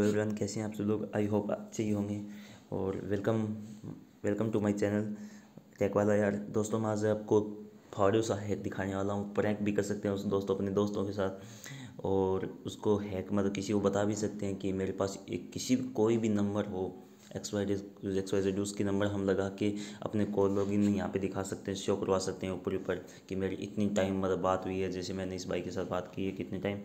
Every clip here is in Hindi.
तो एवरीवन कैसे हैं आप सब लोग आई होप अच्छे ही होंगे और welcome welcome to my channel tech वाला यार दोस्तों मैं आज आपको सा हैक दिखाने वाला हूँ प्रैंक भी कर सकते हैं उस दोस्तों अपने दोस्तों के साथ और उसको हैक मतलब किसी को बता भी सकते हैं कि मेरे पास एक किसी कोई भी नंबर हो X Y D X Y Z उसके नंबर हम लगा के अपने कॉल लॉग इन यहाँ पे दिखा सकते हैं शो करवा सकते हैं ऊपर ऊपर कि मेरी इतनी टाइम मतलब बात हुई है जैसे मैंने इस भाई के साथ बात की है कितने टाइम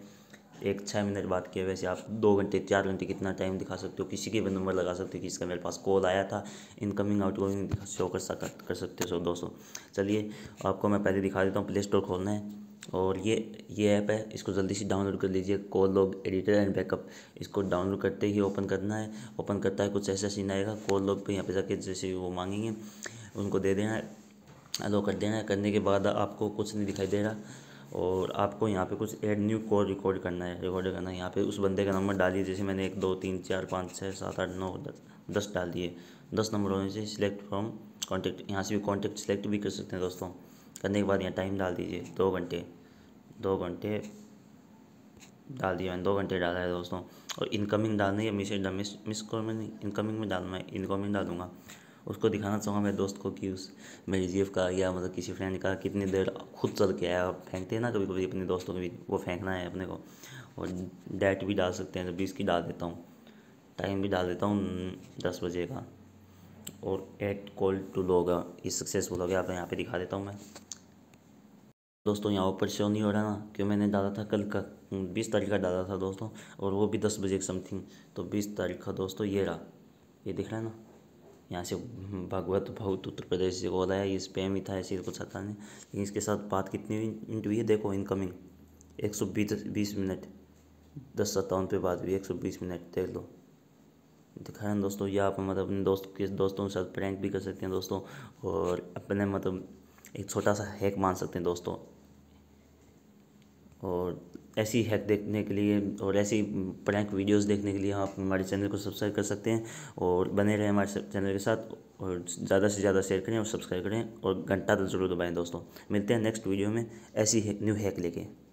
एक छः मिनट बात किए वैसे आप दो घंटे चार घंटे कितना टाइम दिखा सकते हो किसी के भी नंबर लगा सकते हो कि इसका मेरे पास कॉल आया था इनकमिंग आउटगोइंग शो कर सक कर सकते हो दोस्तों चलिए आपको मैं पहले दिखा देता हूँ प्ले स्टोर खोलना है और ये ये ऐप है इसको जल्दी से डाउनलोड कर लीजिए call log editor and backup इसको डाउनलोड करते ही ओपन करना है ओपन करता है कुछ ऐसा सीन आएगा कॉल लॉग पर यहाँ पे जाके जैसे वो मांगेंगे उनको दे देना है अलो कर देना है करने के बाद आपको कुछ नहीं दिखाई दे रहा और आपको यहाँ पे कुछ एड न्यू कॉल रिकॉर्ड करना है रिकॉर्ड करना है यहाँ पे उस बंदे का नंबर डालिए जैसे मैंने एक दो तीन चार पाँच छः सात आठ नौ दस डाल दिए दस नंबर होने से सिलेक्ट फ्रॉम कॉन्टैक्ट यहाँ से भी कॉन्टैक्ट सिलेक्ट भी कर सकते हैं दोस्तों करने के बाद यहाँ टाइम डाल दीजिए दो घंटे दो घंटे डाल दिया मैंने दो घंटे डाला है दोस्तों और इनकमिंग डालना है या मिस मिस में मैंने इनकमिंग में डालना है इनकमिंग डालूंगा उसको दिखाना चाहूँगा मेरे दोस्त को कि उस मेरी जी का या मतलब किसी फ्रेंड का कितनी देर खुद चल के आया आप फेंकते हैं ना कभी कभी अपने दोस्तों को भी वो फेंकना है अपने को और डेट भी डाल सकते हैं तो बीस की डाल देता हूँ टाइम भी डाल देता हूँ दस बजे का और एट कॉल टू लोग ये सक्सेसफुल हो गया आप यहाँ पर दिखा देता हूँ मैं दोस्तों यहाँ ऊपर शो नहीं हो रहा ना क्यों मैंने डाला था कल का बीस तारीख का डाला था दोस्तों और वो भी दस बजे समथिंग तो बीस तारीख का दोस्तों ये रहा ये दिख रहा है ना यहाँ से भगवत बहुत उत्तर प्रदेश से बोला है ये स्पैम ही था ऐसे कुछ आता नहीं लेकिन इसके साथ बात कितनी मिनट हुई है देखो इनकमिंग एक सौ बीस बीस मिनट दस सत्तावन पे बात हुई एक सौ बीस मिनट देख लो दिखा रहे दोस्तों या आप मतलब अपने दोस्त के दोस्तों के साथ प्रैंक भी कर सकते हैं दोस्तों और अपने मतलब एक छोटा सा हैक मान सकते हैं दोस्तों और ऐसी हैक देखने के लिए और ऐसी प्रैंक वीडियोस देखने के लिए आप हमारे चैनल को सब्सक्राइब कर सकते हैं और बने रहें हमारे चैनल के साथ और ज़्यादा से ज़्यादा शेयर करें और सब्सक्राइब करें और घंटा तो जरूर दबाएँ दोस्तों मिलते हैं नेक्स्ट वीडियो में ऐसी है, न्यू हैक लेके